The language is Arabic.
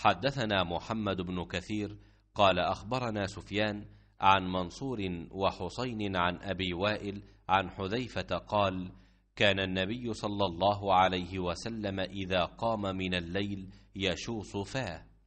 حدثنا محمد بن كثير قال أخبرنا سفيان عن منصور وحسين عن أبي وائل عن حذيفة قال كان النبي صلى الله عليه وسلم إذا قام من الليل يشوص فاه